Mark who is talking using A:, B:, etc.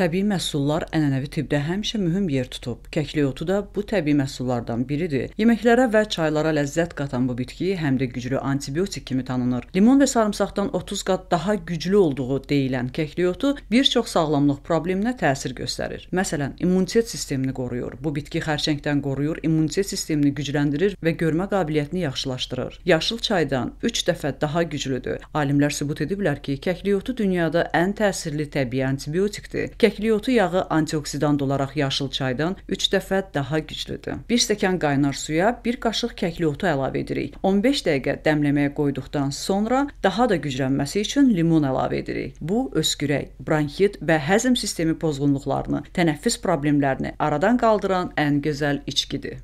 A: Təbii məhsullar ənənəvi tibbdə həmişə mühüm yer tutub. Kəklik otu da bu təbii məhsullardan biridir. Yeməklərə və çaylara ləzzət qatan bu bitki həm də güclü antibiotik kimi tanınır. Limon və sarımsaqdan 30 qat daha güclü olduğu deyilən kəklik otu bir çox sağlamlıq probleminə təsir göstərir. Məsələn, immunitet sistemini qoruyur. Bu bitki xərçəngdən qoruyur, immunitet sistemini gücləndirir və görmə qabiliyyətini yaxşılaşdırır. Yaşıl çaydan 3 dəfə daha güclüdür. Alimlər sübut ediblər ki, kəklik otu dünyada ən təsirli təbii antibiotikdir. Kəklik Şəkliyotu yağı antioksidant olaraq yaşıl çaydan 3 dəfə daha güclüdür. 1 stəkan qaynar suya 1 qaşıq kəkliyotu əlavə edirik. 15 dəqiqə dəmləməyə qoyduqdan sonra daha da güclənməsi üçün limon əlavə edirik. Bu öskürək, bronxit və həzm sistemi pozğunluqlarını, tənəffüs problemlərini aradan qaldıran ən gözəl içkidir.